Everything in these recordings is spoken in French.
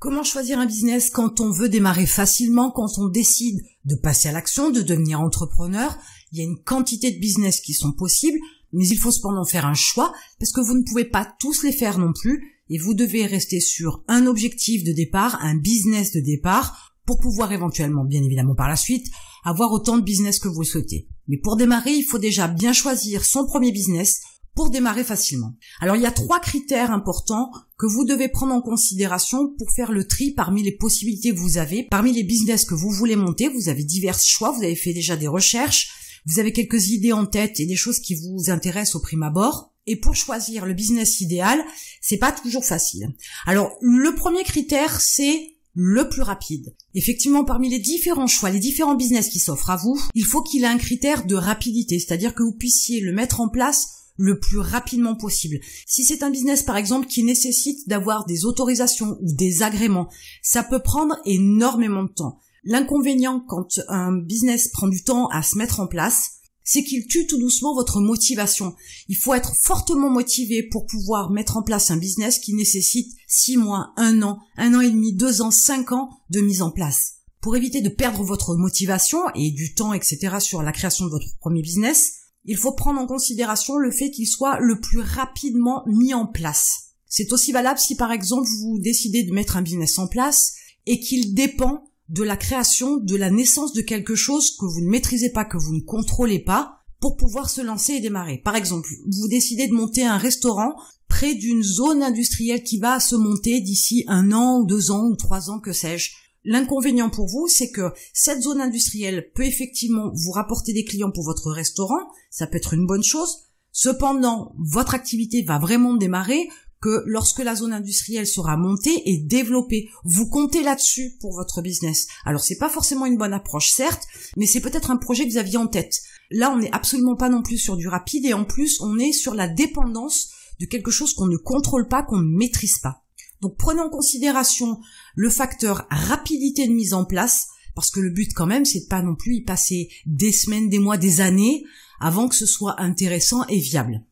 Comment choisir un business quand on veut démarrer facilement, quand on décide de passer à l'action, de devenir entrepreneur Il y a une quantité de business qui sont possibles, mais il faut cependant faire un choix parce que vous ne pouvez pas tous les faire non plus et vous devez rester sur un objectif de départ, un business de départ pour pouvoir éventuellement, bien évidemment par la suite, avoir autant de business que vous souhaitez. Mais pour démarrer, il faut déjà bien choisir son premier business, démarrer facilement. Alors il y a trois critères importants que vous devez prendre en considération pour faire le tri parmi les possibilités que vous avez, parmi les business que vous voulez monter. Vous avez divers choix, vous avez fait déjà des recherches, vous avez quelques idées en tête et des choses qui vous intéressent au prime abord. Et pour choisir le business idéal, c'est pas toujours facile. Alors le premier critère, c'est le plus rapide. Effectivement, parmi les différents choix, les différents business qui s'offrent à vous, il faut qu'il ait un critère de rapidité, c'est-à-dire que vous puissiez le mettre en place le plus rapidement possible. Si c'est un business par exemple qui nécessite d'avoir des autorisations ou des agréments, ça peut prendre énormément de temps. L'inconvénient quand un business prend du temps à se mettre en place, c'est qu'il tue tout doucement votre motivation. Il faut être fortement motivé pour pouvoir mettre en place un business qui nécessite 6 mois, 1 an, un an et demi, 2 ans, 5 ans de mise en place. Pour éviter de perdre votre motivation et du temps, etc. sur la création de votre premier business, il faut prendre en considération le fait qu'il soit le plus rapidement mis en place. C'est aussi valable si par exemple vous décidez de mettre un business en place et qu'il dépend de la création, de la naissance de quelque chose que vous ne maîtrisez pas, que vous ne contrôlez pas, pour pouvoir se lancer et démarrer. Par exemple, vous décidez de monter un restaurant près d'une zone industrielle qui va se monter d'ici un an, deux ans ou trois ans, que sais-je. L'inconvénient pour vous, c'est que cette zone industrielle peut effectivement vous rapporter des clients pour votre restaurant, ça peut être une bonne chose. Cependant, votre activité va vraiment démarrer que lorsque la zone industrielle sera montée et développée. Vous comptez là-dessus pour votre business. Alors c'est pas forcément une bonne approche, certes, mais c'est peut-être un projet que vous aviez en tête. Là, on n'est absolument pas non plus sur du rapide et en plus, on est sur la dépendance de quelque chose qu'on ne contrôle pas, qu'on ne maîtrise pas. Donc prenez en considération le facteur rapidité de mise en place, parce que le but quand même, c'est de pas non plus y passer des semaines, des mois, des années avant que ce soit intéressant et viable.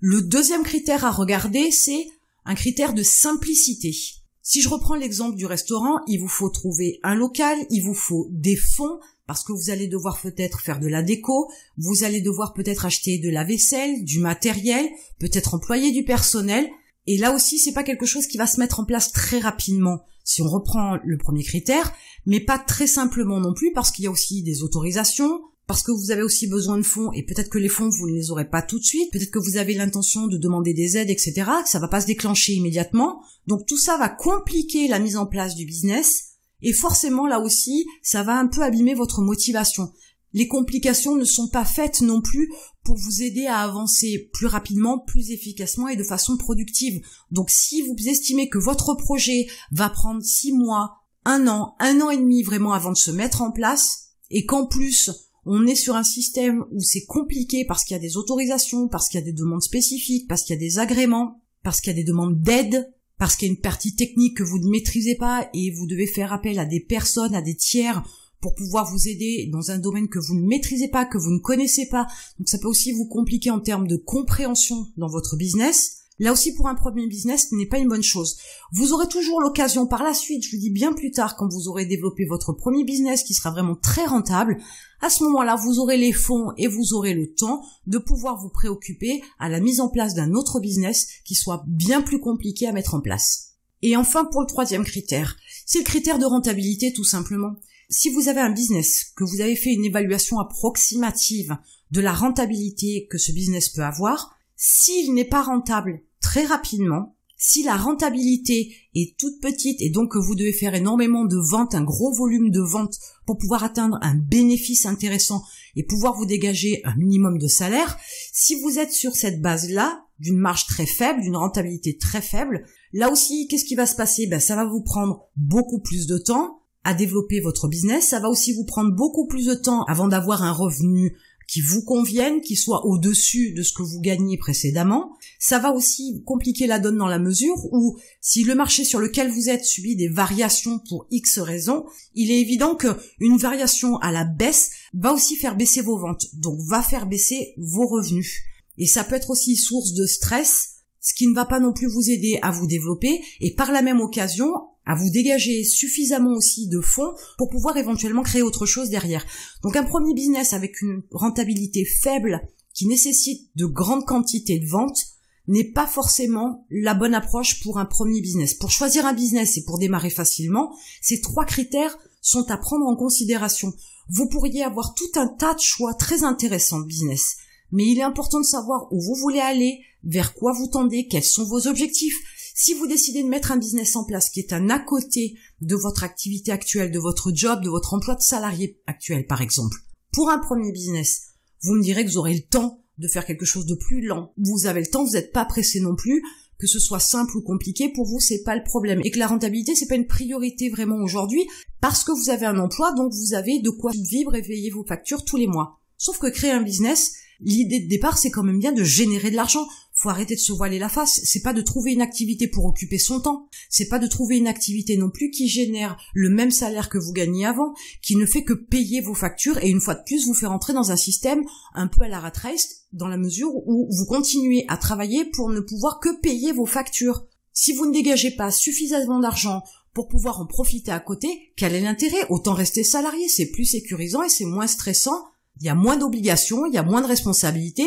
Le deuxième critère à regarder, c'est un critère de simplicité. Si je reprends l'exemple du restaurant, il vous faut trouver un local, il vous faut des fonds, parce que vous allez devoir peut-être faire de la déco, vous allez devoir peut-être acheter de la vaisselle, du matériel, peut-être employer du personnel, et là aussi, c'est pas quelque chose qui va se mettre en place très rapidement si on reprend le premier critère, mais pas très simplement non plus parce qu'il y a aussi des autorisations, parce que vous avez aussi besoin de fonds et peut-être que les fonds vous ne les aurez pas tout de suite, peut-être que vous avez l'intention de demander des aides, etc. Que ça va pas se déclencher immédiatement. Donc tout ça va compliquer la mise en place du business et forcément là aussi, ça va un peu abîmer votre motivation les complications ne sont pas faites non plus pour vous aider à avancer plus rapidement, plus efficacement et de façon productive. Donc si vous estimez que votre projet va prendre six mois, un an, un an et demi vraiment avant de se mettre en place, et qu'en plus on est sur un système où c'est compliqué parce qu'il y a des autorisations, parce qu'il y a des demandes spécifiques, parce qu'il y a des agréments, parce qu'il y a des demandes d'aide, parce qu'il y a une partie technique que vous ne maîtrisez pas et vous devez faire appel à des personnes, à des tiers pour pouvoir vous aider dans un domaine que vous ne maîtrisez pas, que vous ne connaissez pas. Donc ça peut aussi vous compliquer en termes de compréhension dans votre business. Là aussi, pour un premier business, ce n'est pas une bonne chose. Vous aurez toujours l'occasion par la suite, je vous dis bien plus tard, quand vous aurez développé votre premier business qui sera vraiment très rentable, à ce moment-là, vous aurez les fonds et vous aurez le temps de pouvoir vous préoccuper à la mise en place d'un autre business qui soit bien plus compliqué à mettre en place. Et enfin, pour le troisième critère, c'est le critère de rentabilité tout simplement si vous avez un business, que vous avez fait une évaluation approximative de la rentabilité que ce business peut avoir, s'il n'est pas rentable très rapidement, si la rentabilité est toute petite et donc que vous devez faire énormément de ventes, un gros volume de ventes pour pouvoir atteindre un bénéfice intéressant et pouvoir vous dégager un minimum de salaire, si vous êtes sur cette base-là, d'une marge très faible, d'une rentabilité très faible, là aussi, qu'est-ce qui va se passer ben, Ça va vous prendre beaucoup plus de temps, à développer votre business. Ça va aussi vous prendre beaucoup plus de temps avant d'avoir un revenu qui vous convienne, qui soit au-dessus de ce que vous gagnez précédemment. Ça va aussi compliquer la donne dans la mesure où si le marché sur lequel vous êtes subit des variations pour X raisons, il est évident qu'une variation à la baisse va aussi faire baisser vos ventes, donc va faire baisser vos revenus. Et ça peut être aussi source de stress, ce qui ne va pas non plus vous aider à vous développer et par la même occasion à vous dégager suffisamment aussi de fonds pour pouvoir éventuellement créer autre chose derrière. Donc un premier business avec une rentabilité faible qui nécessite de grandes quantités de ventes n'est pas forcément la bonne approche pour un premier business. Pour choisir un business et pour démarrer facilement, ces trois critères sont à prendre en considération. Vous pourriez avoir tout un tas de choix très intéressants de business, mais il est important de savoir où vous voulez aller, vers quoi vous tendez, quels sont vos objectifs, si vous décidez de mettre un business en place qui est un à côté de votre activité actuelle, de votre job, de votre emploi de salarié actuel, par exemple, pour un premier business, vous me direz que vous aurez le temps de faire quelque chose de plus lent. Vous avez le temps, vous n'êtes pas pressé non plus. Que ce soit simple ou compliqué, pour vous, c'est pas le problème. Et que la rentabilité, c'est pas une priorité vraiment aujourd'hui, parce que vous avez un emploi, donc vous avez de quoi vivre et veiller vos factures tous les mois. Sauf que créer un business, l'idée de départ, c'est quand même bien de générer de l'argent faut arrêter de se voiler la face. C'est pas de trouver une activité pour occuper son temps. C'est pas de trouver une activité non plus qui génère le même salaire que vous gagnez avant, qui ne fait que payer vos factures et une fois de plus vous faire entrer dans un système un peu à la rat race dans la mesure où vous continuez à travailler pour ne pouvoir que payer vos factures. Si vous ne dégagez pas suffisamment d'argent pour pouvoir en profiter à côté, quel est l'intérêt Autant rester salarié, c'est plus sécurisant et c'est moins stressant. Il y a moins d'obligations, il y a moins de responsabilités,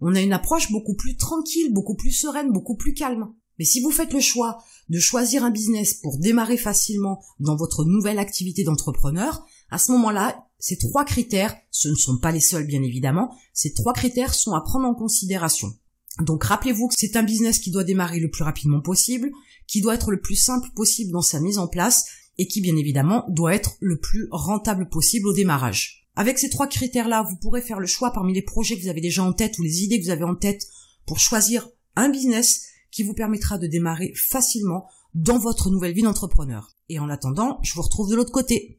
on a une approche beaucoup plus tranquille, beaucoup plus sereine, beaucoup plus calme. Mais si vous faites le choix de choisir un business pour démarrer facilement dans votre nouvelle activité d'entrepreneur, à ce moment-là, ces trois critères, ce ne sont pas les seuls bien évidemment, ces trois critères sont à prendre en considération. Donc rappelez-vous que c'est un business qui doit démarrer le plus rapidement possible, qui doit être le plus simple possible dans sa mise en place et qui bien évidemment doit être le plus rentable possible au démarrage. Avec ces trois critères-là, vous pourrez faire le choix parmi les projets que vous avez déjà en tête ou les idées que vous avez en tête pour choisir un business qui vous permettra de démarrer facilement dans votre nouvelle vie d'entrepreneur. Et en attendant, je vous retrouve de l'autre côté.